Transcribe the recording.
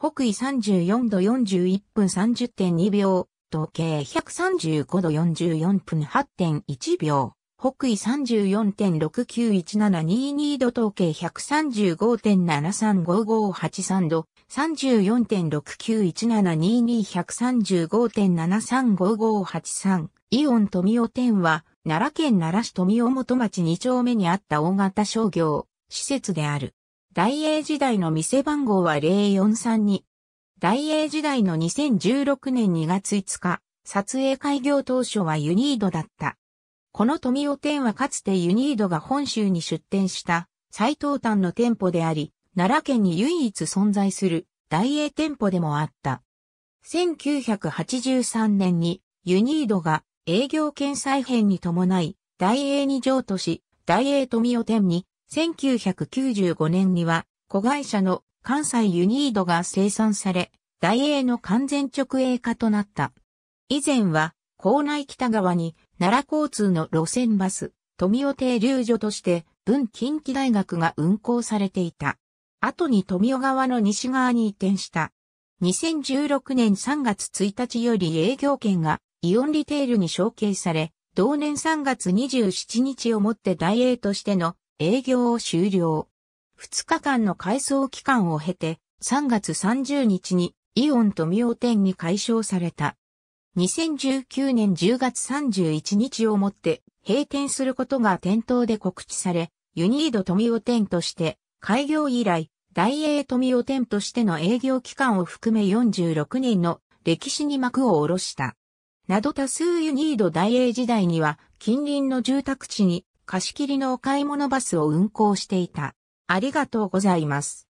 北緯34度41分30.2秒、東計135度44分8.1秒、北緯34.691722度統計135.735583度、34.69172235.735583 1。イオン富雄店は、奈良県奈良市富雄元町2丁目にあった大型商業、施設である。大英時代の店番号は0432。大英時代の2016年2月5日、撮影開業当初はユニードだった。この富尾店はかつてユニードが本州に出店した最東端の店舗であり、奈良県に唯一存在する大英店舗でもあった。1983年にユニードが営業権再編に伴い、大英に譲渡し、大英富尾店に1995年には、子会社の関西ユニードが生産され、大英の完全直営化となった。以前は、校内北側に奈良交通の路線バス、富尾停留所として、文近畿大学が運行されていた。後に富尾側の西側に移転した。2016年3月1日より営業権がイオンリテールに承継され、同年3月27日をもって大英としての営業を終了。2日間の改装期間を経て、3月30日にイオン富尾店に解消された。2019年10月31日をもって閉店することが店頭で告知され、ユニード富尾店として開業以来、大英富尾店としての営業期間を含め46年の歴史に幕を下ろした。など多数ユニード大英時代には近隣の住宅地に貸し切りのお買い物バスを運行していた。ありがとうございます。